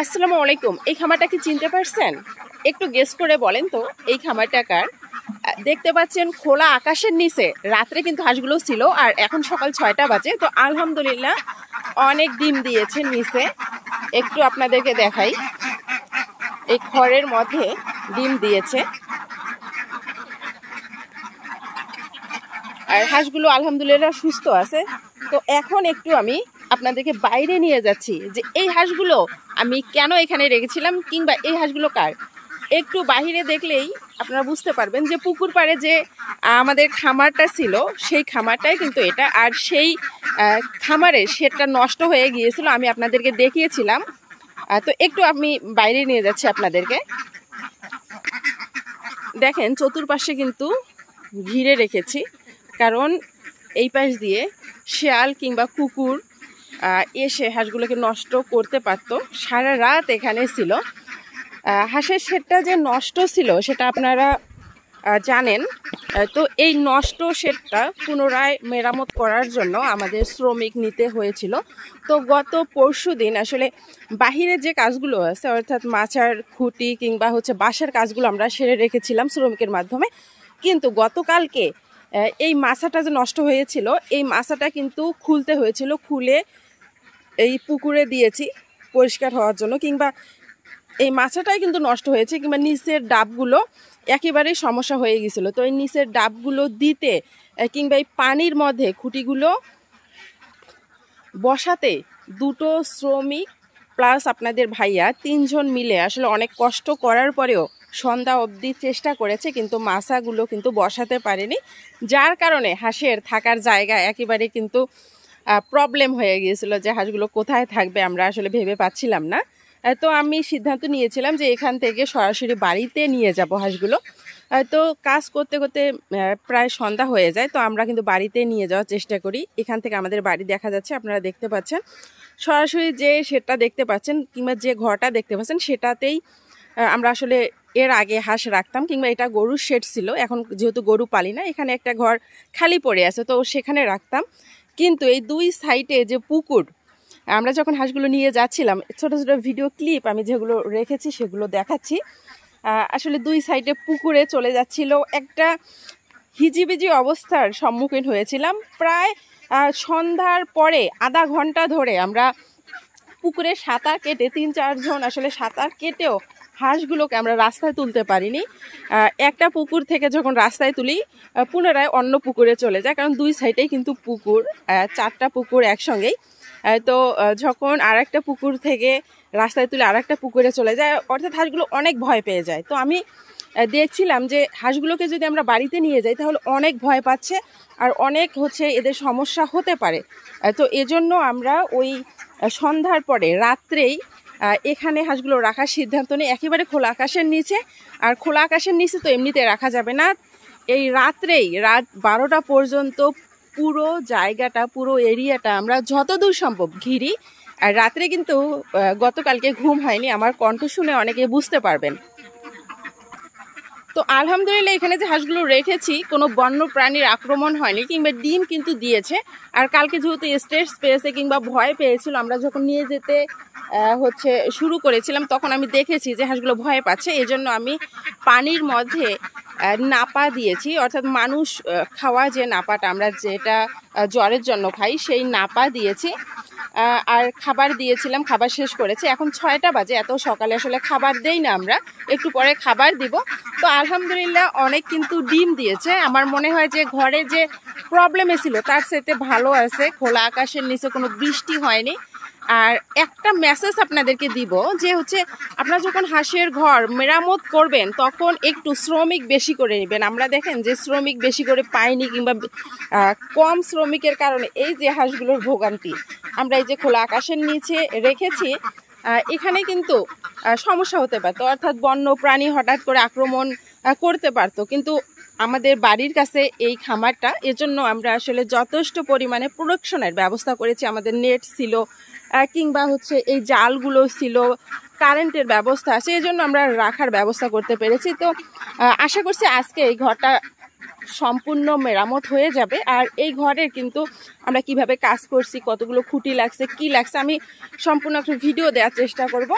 আসসালামু আলাইকুম এই খামারটা কি চিনতে পারছেন একটু গেস করে বলেন তো এই খামারটা কার দেখতে পাচ্ছেন খোলা আকাশের নিচে রাত্রে কিন্তু হাঁসগুলো ছিল আর এখন সকাল ছয়টা বাজে তো আলহামদুলিল্লাহ অনেক ডিম দিয়েছে নিচে একটু আপনাদেরকে দেখাই এই খড়ের মধ্যে ডিম দিয়েছে আর হাঁসগুলো আলহামদুলিল্লাহ সুস্থ আছে তো এখন একটু আমি আপনাদেরকে বাইরে নিয়ে যাচ্ছি যে এই হাঁসগুলো আমি কেন এখানে রেখেছিলাম কিংবা এই হাঁসগুলো কার একটু বাহিরে দেখলেই আপনারা বুঝতে পারবেন যে পুকুর পাড়ে যে আমাদের খামারটা ছিল সেই খামারটাই কিন্তু এটা আর সেই খামারে সেটা নষ্ট হয়ে গিয়েছিল আমি আপনাদেরকে দেখিয়েছিলাম তো একটু আমি বাইরে নিয়ে যাচ্ছি আপনাদেরকে দেখেন চতুর্পাশে কিন্তু ঘিরে রেখেছি কারণ এই পাশ দিয়ে শেয়াল কিংবা কুকুর এসে হাঁসগুলোকে নষ্ট করতে পারত সারা রাত এখানে ছিল হাঁসের শেডটা যে নষ্ট ছিল সেটা আপনারা জানেন তো এই নষ্ট শেডটা পুনরায় মেরামত করার জন্য আমাদের শ্রমিক নিতে হয়েছিল তো গত পরশু দিন আসলে বাহিরে যে কাজগুলো আছে অর্থাৎ মাছার খুঁটি কিংবা হচ্ছে বাঁশের কাজগুলো আমরা সেরে রেখেছিলাম শ্রমিকের মাধ্যমে কিন্তু গতকালকে এই মাছাটা যে নষ্ট হয়েছিল এই মাছাটা কিন্তু খুলতে হয়েছিল খুলে এই পুকুরে দিয়েছি পরিষ্কার হওয়ার জন্য কিংবা এই মাছাটাই কিন্তু নষ্ট হয়েছে কিংবা নিচের ডাবগুলো একেবারেই সমস্যা হয়ে গেছিলো তো এই নিচের ডাবগুলো দিতে কিংবা এই পানির মধ্যে খুঁটিগুলো বসাতে দুটো শ্রমিক প্লাস আপনাদের ভাইয়া তিনজন মিলে আসলে অনেক কষ্ট করার পরেও সন্ধ্যা অবধি চেষ্টা করেছে কিন্তু মাছাগুলো কিন্তু বসাতে পারেনি যার কারণে হাঁসের থাকার জায়গা একেবারে কিন্তু প্রবলেম হয়ে গিয়েছিল যে হাঁসগুলো কোথায় থাকবে আমরা আসলে ভেবে পাচ্ছিলাম না তো আমি সিদ্ধান্ত নিয়েছিলাম যে এখান থেকে সরাসরি বাড়িতে নিয়ে যাব হাঁসগুলো তো কাজ করতে করতে প্রায় সন্ধ্যা হয়ে যায় তো আমরা কিন্তু বাড়িতে নিয়ে যাওয়ার চেষ্টা করি এখান থেকে আমাদের বাড়ি দেখা যাচ্ছে আপনারা দেখতে পাচ্ছেন সরাসরি যে সেটা দেখতে পাচ্ছেন কিংবা যে ঘরটা দেখতে পাচ্ছেন সেটাতেই আমরা আসলে এর আগে হাঁস রাখতাম কিংবা এটা গরুর শেড ছিল এখন যেহেতু গরু পালি না এখানে একটা ঘর খালি পড়ে আছে তো সেখানে রাখতাম কিন্তু এই দুই সাইটে যে পুকুর আমরা যখন হাঁসগুলো নিয়ে যাচ্ছিলাম ছোট ছোট ভিডিও ক্লিপ আমি যেগুলো রেখেছি সেগুলো দেখাচ্ছি আসলে দুই সাইডে পুকুরে চলে যাচ্ছিল একটা হিজিবিজি অবস্থার সম্মুখীন হয়েছিলাম প্রায় সন্ধ্যার পরে আধা ঘন্টা ধরে আমরা পুকুরে সাঁতার কেটে তিন চারজন আসলে সাঁতার কেটেও হাঁসগুলোকে আমরা রাস্তায় তুলতে পারিনি একটা পুকুর থেকে যখন রাস্তায় তুলি পুনরায় অন্য পুকুরে চলে যায় কারণ দুই সাইডেই কিন্তু পুকুর চারটা পুকুর একসঙ্গেই তো যখন আর একটা পুকুর থেকে রাস্তায় তুলে আর একটা পুকুরে চলে যায় অর্থাৎ হাঁসগুলো অনেক ভয় পেয়ে যায় তো আমি দেখছিলাম যে হাঁসগুলোকে যদি আমরা বাড়িতে নিয়ে যাই তাহলে অনেক ভয় পাচ্ছে আর অনেক হচ্ছে এদের সমস্যা হতে পারে তো এজন্য আমরা ওই সন্ধ্যার পরে রাত্রেই এখানে হাঁসগুলো রাখার সিদ্ধান্ত নেই একেবারে খোলা আকাশের নিচে আর খোলা আকাশের নিচে তো এমনিতে রাখা যাবে না এই রাত্রেই রাত বারোটা পর্যন্ত পুরো জায়গাটা পুরো এরিয়াটা আমরা যতদূর সম্ভব ঘিরি আর রাত্রে কিন্তু গতকালকে ঘুম হয়নি আমার কণ্ঠ শুনে অনেকে বুঝতে পারবেন তো আলহামদুলিল্লাহ এখানে যে হাঁসগুলো রেখেছি কোনো বন্য প্রাণীর আক্রমণ হয়নি কিংবা ডিম কিন্তু দিয়েছে আর কালকে যেহেতু স্টেজ পেয়েছে কিংবা ভয় পেয়েছিল আমরা যখন নিয়ে যেতে হচ্ছে শুরু করেছিলাম তখন আমি দেখেছি যে হাঁসগুলো ভয় পাচ্ছে এই জন্য আমি পানির মধ্যে নাপা দিয়েছি অর্থাৎ মানুষ খাওয়া যে নাপাটা আমরা যেটা জ্বরের জন্য খাই সেই নাপা দিয়েছি আর খাবার দিয়েছিলাম খাবার শেষ করেছে এখন ছয়টা বাজে এত সকালে আসলে খাবার দেই না আমরা একটু পরে খাবার দিব তো আলহামদুলিল্লাহ অনেক কিন্তু ডিম দিয়েছে আমার মনে হয় যে ঘরে যে প্রবলেম এসেছিল তার সাথে ভালো আছে খোলা আকাশের নিচে কোনো বৃষ্টি হয়নি আর একটা মেসেজ আপনাদেরকে দিব যে হচ্ছে আপনারা যখন হাঁসের ঘর মেরামত করবেন তখন একটু শ্রমিক বেশি করে নেবেন আমরা দেখেন যে শ্রমিক বেশি করে পাইনি কিংবা কম শ্রমিকের কারণে এই যে হাঁসগুলোর ভোগান্তি আমরা এই যে খোলা আকাশের নিচে রেখেছি এখানে কিন্তু সমস্যা হতে পারতো অর্থাৎ বন্য প্রাণী হঠাৎ করে আক্রমণ করতে পারতো কিন্তু আমাদের বাড়ির কাছে এই খামারটা এজন্য আমরা আসলে যথেষ্ট পরিমাণে প্রোডাকশনের ব্যবস্থা করেছি আমাদের নেট ছিল কিংবা হচ্ছে এই জালগুলো ছিল কারেন্টের ব্যবস্থা আছে এই জন্য আমরা রাখার ব্যবস্থা করতে পেরেছি তো আশা করছি আজকে এই ঘরটা সম্পূর্ণ মেরামত হয়ে যাবে আর এই ঘরের কিন্তু আমরা কিভাবে কাজ করছি কতগুলো খুঁটি লাগছে কি লাগছে আমি সম্পূর্ণ একটা ভিডিও দেওয়ার চেষ্টা করব